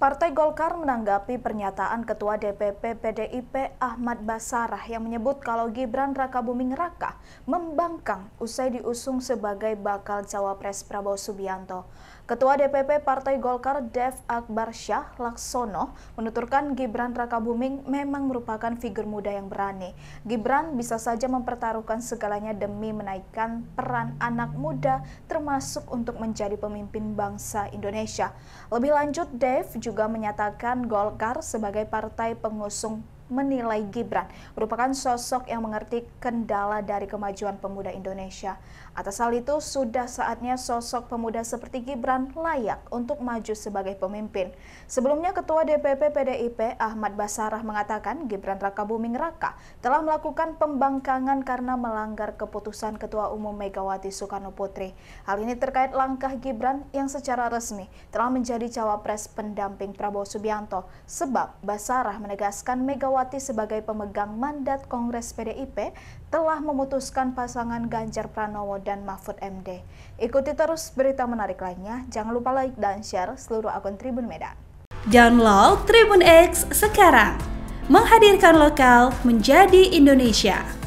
Partai Golkar menanggapi pernyataan Ketua DPP PDIP Ahmad Basarah yang menyebut kalau Gibran Rakabuming Raka membangkang usai diusung sebagai bakal cawapres Prabowo Subianto. Ketua DPP Partai Golkar Dev Akbar Syah Laksono menuturkan Gibran Rakabuming memang merupakan figur muda yang berani. Gibran bisa saja mempertaruhkan segalanya demi menaikkan peran anak muda termasuk untuk menjadi pemimpin bangsa Indonesia. Lebih lanjut, Dev juga juga menyatakan Golkar sebagai partai pengusung menilai Gibran merupakan sosok yang mengerti kendala dari kemajuan pemuda Indonesia. Atas hal itu, sudah saatnya sosok pemuda seperti Gibran layak untuk maju sebagai pemimpin. Sebelumnya, Ketua DPP PDIP Ahmad Basarah mengatakan Gibran Raka Buming Raka telah melakukan pembangkangan karena melanggar keputusan Ketua Umum Megawati Soekarno Putri. Hal ini terkait langkah Gibran yang secara resmi telah menjadi cawapres pendamping Prabowo Subianto sebab Basarah menegaskan Megawati Megawati sebagai pemegang mandat Kongres PDIP telah memutuskan pasangan Ganjar Pranowo dan Mahfud MD. Ikuti terus berita menarik lainnya. Jangan lupa like dan share seluruh akun Tribun Medan. Download Tribun X sekarang. Menghadirkan lokal menjadi Indonesia.